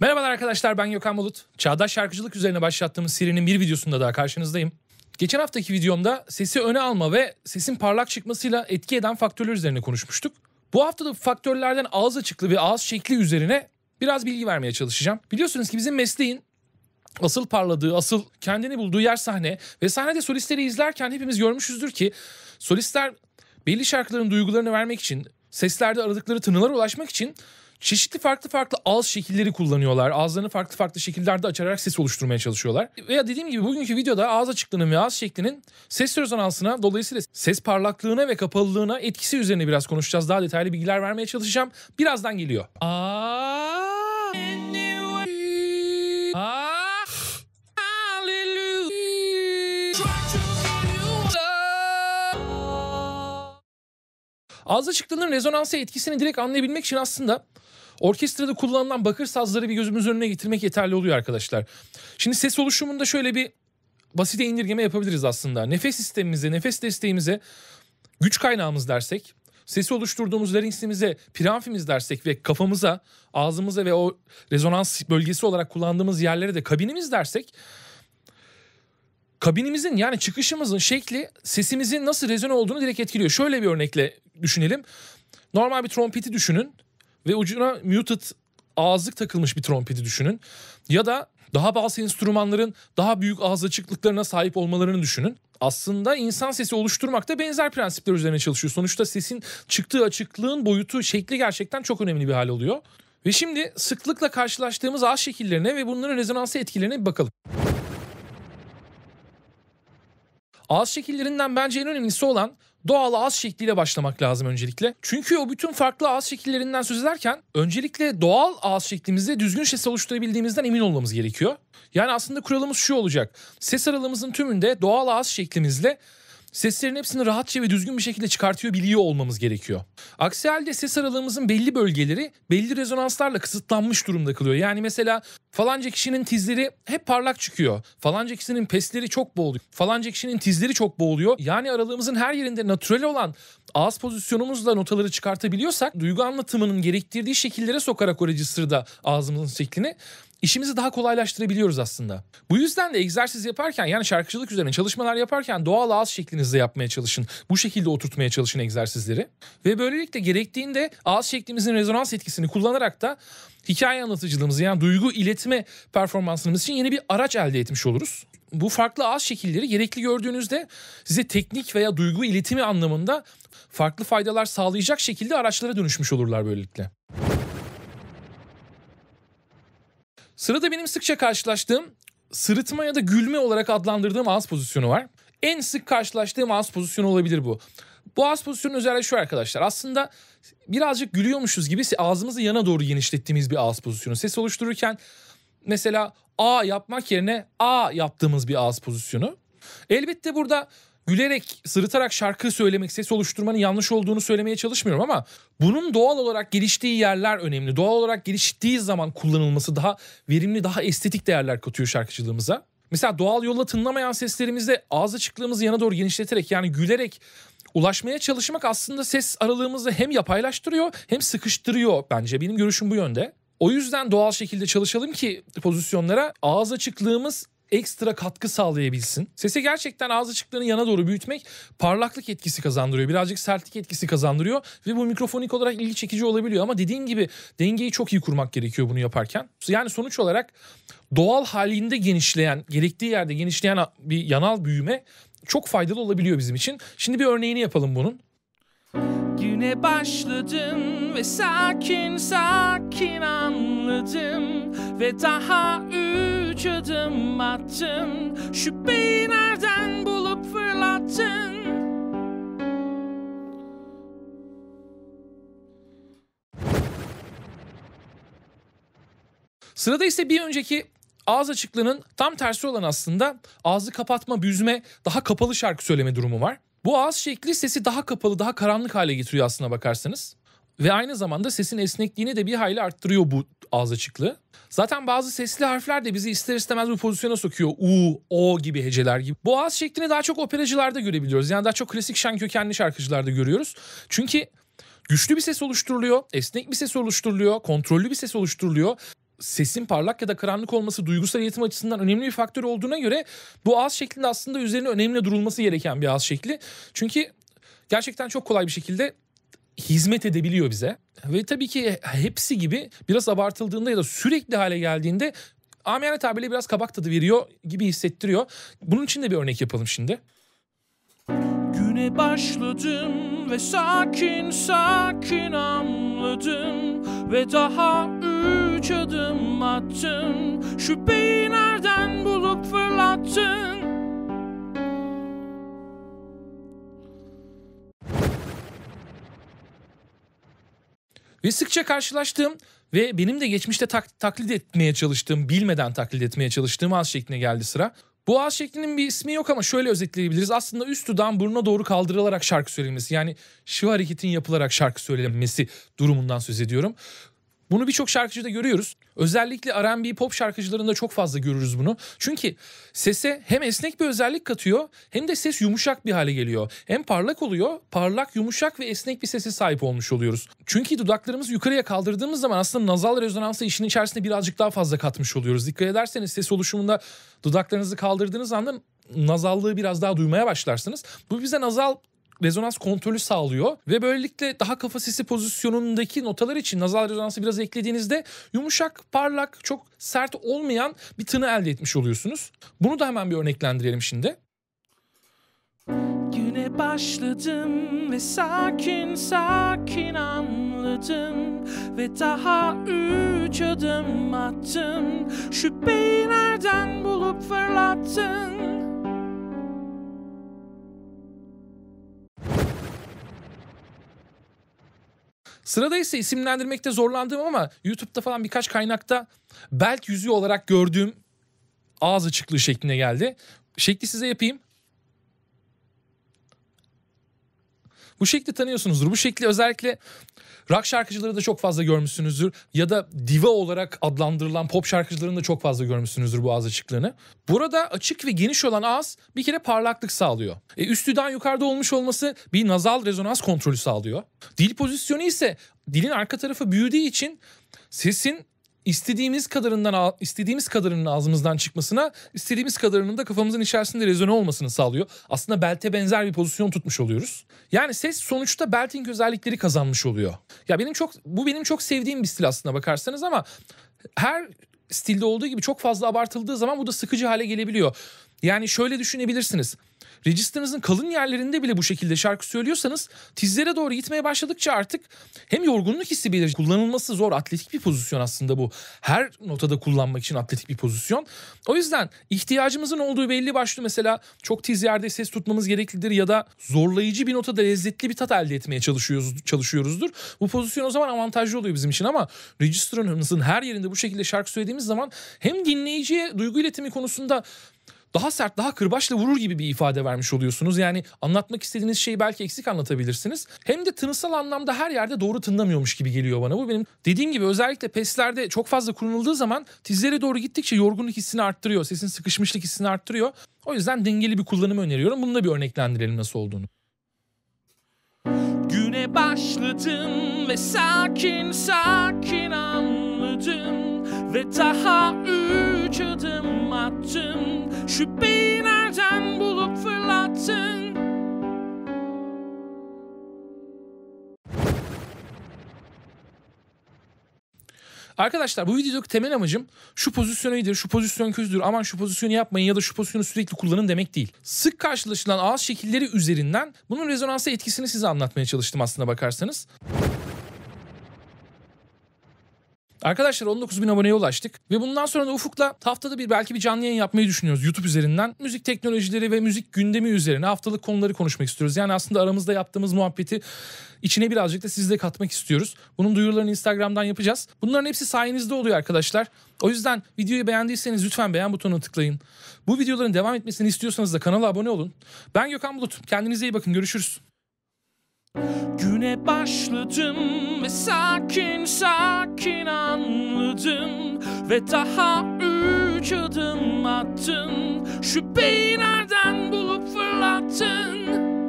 Merhabalar arkadaşlar ben Gökhan Bulut. Çağdaş şarkıcılık üzerine başlattığımız serinin bir videosunda daha karşınızdayım. Geçen haftaki videomda sesi öne alma ve sesin parlak çıkmasıyla etki eden faktörler üzerine konuşmuştuk. Bu hafta da faktörlerden ağız açıklığı ve ağız şekli üzerine biraz bilgi vermeye çalışacağım. Biliyorsunuz ki bizim mesleğin asıl parladığı, asıl kendini bulduğu yer sahne ve sahnede solistleri izlerken hepimiz görmüşüzdür ki solistler belli şarkıların duygularını vermek için seslerde aradıkları tınılara ulaşmak için çeşitli farklı farklı ağız şekilleri kullanıyorlar. Ağızlarını farklı farklı şekillerde açarak ses oluşturmaya çalışıyorlar. Veya dediğim gibi bugünkü videoda ağız açıklığının ve ağız şeklinin ses rezonansına dolayısıyla ses parlaklığına ve kapalılığına etkisi üzerine biraz konuşacağız. Daha detaylı bilgiler vermeye çalışacağım. Birazdan geliyor. Aa Az açıklığının rezonansı etkisini direkt anlayabilmek için aslında orkestrada kullanılan bakır sazları bir gözümüz önüne getirmek yeterli oluyor arkadaşlar. Şimdi ses oluşumunda şöyle bir basite indirgeme yapabiliriz aslında. Nefes sistemimize, nefes desteğimize güç kaynağımız dersek, sesi oluşturduğumuz larinksimize piramfimiz dersek ve kafamıza, ağzımıza ve o rezonans bölgesi olarak kullandığımız yerlere de kabinimiz dersek kabinimizin yani çıkışımızın şekli sesimizin nasıl rezone olduğunu direkt etkiliyor. Şöyle bir örnekle düşünelim. Normal bir trompeti düşünün ve ucuna muted ağızlık takılmış bir trompeti düşünün. Ya da daha bazı enstrümanların daha büyük ağız açıklıklarına sahip olmalarını düşünün. Aslında insan sesi oluşturmakta benzer prensipler üzerine çalışıyor. Sonuçta sesin çıktığı açıklığın boyutu, şekli gerçekten çok önemli bir hal oluyor. Ve şimdi sıklıkla karşılaştığımız ağız şekillerine ve bunların rezonansı etkilerine bir bakalım. Ağız şekillerinden bence en önemlisi olan doğal ağız şekliyle başlamak lazım öncelikle. Çünkü o bütün farklı ağız şekillerinden söz ederken öncelikle doğal ağız şeklimizde düzgün ses oluşturabildiğimizden emin olmamız gerekiyor. Yani aslında kuralımız şu olacak. Ses aralığımızın tümünde doğal ağız şeklimizle Seslerin hepsini rahatça ve düzgün bir şekilde çıkartıyor biliyor olmamız gerekiyor. Aksi halde ses aralığımızın belli bölgeleri belli rezonanslarla kısıtlanmış durumda kılıyor. Yani mesela falanca kişinin tizleri hep parlak çıkıyor. Falanca kişinin pesleri çok boğuluyor. Falanca kişinin tizleri çok boğuluyor. Yani aralığımızın her yerinde natürel olan ağız pozisyonumuzla notaları çıkartabiliyorsak duygu anlatımının gerektirdiği şekillere sokarak o register'da ağzımızın şeklini işimizi daha kolaylaştırabiliyoruz aslında. Bu yüzden de egzersiz yaparken yani şarkıcılık üzerine çalışmalar yaparken doğal ağız şeklinizde yapmaya çalışın. Bu şekilde oturtmaya çalışın egzersizleri. Ve böylelikle gerektiğinde ağız şeklimizin rezonans etkisini kullanarak da hikaye anlatıcılığımızı yani duygu iletme performansımız için yeni bir araç elde etmiş oluruz. Bu farklı ağız şekilleri gerekli gördüğünüzde size teknik veya duygu iletimi anlamında farklı faydalar sağlayacak şekilde araçlara dönüşmüş olurlar böylelikle. Sırada benim sıkça karşılaştığım sırıtma ya da gülme olarak adlandırdığım ağız pozisyonu var. En sık karşılaştığım ağız pozisyonu olabilir bu. Bu ağız pozisyonu özelliği şu arkadaşlar. Aslında birazcık gülüyormuşuz gibi ağzımızı yana doğru genişlettiğimiz bir ağız pozisyonu. Ses oluştururken mesela A yapmak yerine A yaptığımız bir ağız pozisyonu. Elbette burada gülerek, sırıtarak şarkı söylemek, ses oluşturmanın yanlış olduğunu söylemeye çalışmıyorum ama bunun doğal olarak geliştiği yerler önemli. Doğal olarak geliştiği zaman kullanılması daha verimli, daha estetik değerler katıyor şarkıcılığımıza. Mesela doğal yolla tınlamayan seslerimizde ağız açıklığımızı yana doğru genişleterek yani gülerek ulaşmaya çalışmak aslında ses aralığımızı hem yapaylaştırıyor hem sıkıştırıyor bence. Benim görüşüm bu yönde. O yüzden doğal şekilde çalışalım ki pozisyonlara ağız açıklığımız ekstra katkı sağlayabilsin. Sese gerçekten ağız açıklarını yana doğru büyütmek parlaklık etkisi kazandırıyor. Birazcık sertlik etkisi kazandırıyor ve bu mikrofonik olarak ilgi çekici olabiliyor ama dediğim gibi dengeyi çok iyi kurmak gerekiyor bunu yaparken. Yani sonuç olarak doğal halinde genişleyen, gerektiği yerde genişleyen bir yanal büyüme çok faydalı olabiliyor bizim için. Şimdi bir örneğini yapalım bunun. Güne başladım ve sakin sakin anladım Ve daha üç adım attım Şüpheyi nereden bulup fırlattın Sırada ise bir önceki ağız açıklığının tam tersi olan aslında ağzı kapatma, büzme, daha kapalı şarkı söyleme durumu var. Bu ağız şekli sesi daha kapalı, daha karanlık hale getiriyor aslına bakarsanız. Ve aynı zamanda sesin esnekliğini de bir hayli arttırıyor bu ağız açıklığı. Zaten bazı sesli harfler de bizi ister istemez bu pozisyona sokuyor. U, O gibi heceler gibi. Bu ağız şeklini daha çok operacılarda görebiliyoruz. Yani daha çok klasik şen kökenli şarkıcılarda görüyoruz. Çünkü güçlü bir ses oluşturuluyor, esnek bir ses oluşturuluyor, kontrollü bir ses oluşturuluyor sesin parlak ya da karanlık olması duygusal eğitim açısından önemli bir faktör olduğuna göre bu ağız şeklinde aslında üzerine önemli durulması gereken bir ağız şekli. Çünkü gerçekten çok kolay bir şekilde hizmet edebiliyor bize. Ve tabii ki hepsi gibi biraz abartıldığında ya da sürekli hale geldiğinde amiyane tabiriyle biraz kabak tadı veriyor gibi hissettiriyor. Bunun için de bir örnek yapalım şimdi. Güne başladım ve sakin sakin anladım Ve daha üç adım attım Şüpheyi nereden bulup fırlattın Ve sıkça karşılaştığım ve benim de geçmişte tak- taklit etmeye çalıştığım, bilmeden taklit etmeye çalıştığım ağız şekline geldi sıra. Bu ağız şeklinin bir ismi yok ama şöyle özetleyebiliriz. Aslında üst dudağın burnuna doğru kaldırılarak şarkı söylenmesi. Yani şu hareketin yapılarak şarkı söylenmesi durumundan söz ediyorum. Bunu birçok şarkıcıda görüyoruz. Özellikle R&B pop şarkıcılarında çok fazla görürüz bunu. Çünkü sese hem esnek bir özellik katıyor hem de ses yumuşak bir hale geliyor. Hem parlak oluyor, parlak, yumuşak ve esnek bir sese sahip olmuş oluyoruz. Çünkü dudaklarımızı yukarıya kaldırdığımız zaman aslında nazal rezonansı işin içerisinde birazcık daha fazla katmış oluyoruz. Dikkat ederseniz ses oluşumunda dudaklarınızı kaldırdığınız anda nazallığı biraz daha duymaya başlarsınız. Bu bize nazal rezonans kontrolü sağlıyor ve böylelikle daha kafa sesi pozisyonundaki notalar için nazal rezonansı biraz eklediğinizde yumuşak, parlak, çok sert olmayan bir tını elde etmiş oluyorsunuz. Bunu da hemen bir örneklendirelim şimdi. Güne başladım ve sakin sakin anladım Ve daha üç adım attım Şüpheyi nereden bulup fırlattın Sırada ise isimlendirmekte zorlandığım ama YouTube'da falan birkaç kaynakta belt yüzüğü olarak gördüğüm ağız açıklığı şeklinde geldi. Şekli size yapayım. Bu şekli tanıyorsunuzdur. Bu şekli özellikle rock şarkıcıları da çok fazla görmüşsünüzdür. Ya da diva olarak adlandırılan pop şarkıcıların da çok fazla görmüşsünüzdür bu ağız açıklığını. Burada açık ve geniş olan ağız bir kere parlaklık sağlıyor. E, üstüden yukarıda olmuş olması bir nazal rezonans kontrolü sağlıyor. Dil pozisyonu ise dilin arka tarafı büyüdüğü için sesin istediğimiz kadarından istediğimiz kadarının ağzımızdan çıkmasına, istediğimiz kadarının da kafamızın içerisinde rezone olmasını sağlıyor. Aslında belte benzer bir pozisyon tutmuş oluyoruz. Yani ses sonuçta belting özellikleri kazanmış oluyor. Ya benim çok bu benim çok sevdiğim bir stil aslında bakarsanız ama her stilde olduğu gibi çok fazla abartıldığı zaman bu da sıkıcı hale gelebiliyor. Yani şöyle düşünebilirsiniz. Register'ınızın kalın yerlerinde bile bu şekilde şarkı söylüyorsanız tizlere doğru gitmeye başladıkça artık hem yorgunluk hissi belir. Kullanılması zor atletik bir pozisyon aslında bu. Her notada kullanmak için atletik bir pozisyon. O yüzden ihtiyacımızın olduğu belli başlı mesela çok tiz yerde ses tutmamız gereklidir ya da zorlayıcı bir notada lezzetli bir tat elde etmeye çalışıyoruz, çalışıyoruzdur. Bu pozisyon o zaman avantajlı oluyor bizim için ama register'ınızın her yerinde bu şekilde şarkı söylediğimiz zaman hem dinleyiciye duygu iletimi konusunda daha sert daha kırbaçla vurur gibi bir ifade vermiş oluyorsunuz. Yani anlatmak istediğiniz şeyi belki eksik anlatabilirsiniz. Hem de tınısal anlamda her yerde doğru tınlamıyormuş gibi geliyor bana. Bu benim dediğim gibi özellikle peslerde çok fazla kullanıldığı zaman tizlere doğru gittikçe yorgunluk hissini arttırıyor. Sesin sıkışmışlık hissini arttırıyor. O yüzden dengeli bir kullanımı öneriyorum. Bunu da bir örneklendirelim nasıl olduğunu. Güne başladım ve sakin sakin anladım ve daha üç adım attım Şüpheyi nereden bulup fırlattın? Arkadaşlar bu videodaki temel amacım şu pozisyon iyidir, şu pozisyon kötüdür, aman şu pozisyonu yapmayın ya da şu pozisyonu sürekli kullanın demek değil. Sık karşılaşılan ağız şekilleri üzerinden bunun rezonansı etkisini size anlatmaya çalıştım aslına bakarsanız. Arkadaşlar 19 bin aboneye ulaştık ve bundan sonra da Ufuk'la haftada bir belki bir canlı yayın yapmayı düşünüyoruz YouTube üzerinden. Müzik teknolojileri ve müzik gündemi üzerine haftalık konuları konuşmak istiyoruz. Yani aslında aramızda yaptığımız muhabbeti içine birazcık da siz de katmak istiyoruz. Bunun duyurularını Instagram'dan yapacağız. Bunların hepsi sayenizde oluyor arkadaşlar. O yüzden videoyu beğendiyseniz lütfen beğen butonuna tıklayın. Bu videoların devam etmesini istiyorsanız da kanala abone olun. Ben Gökhan Bulut. Kendinize iyi bakın. Görüşürüz. Güne başladım ve sakin sakin anladım Ve daha üç adım attın Şüpheyi nereden bulup fırlattın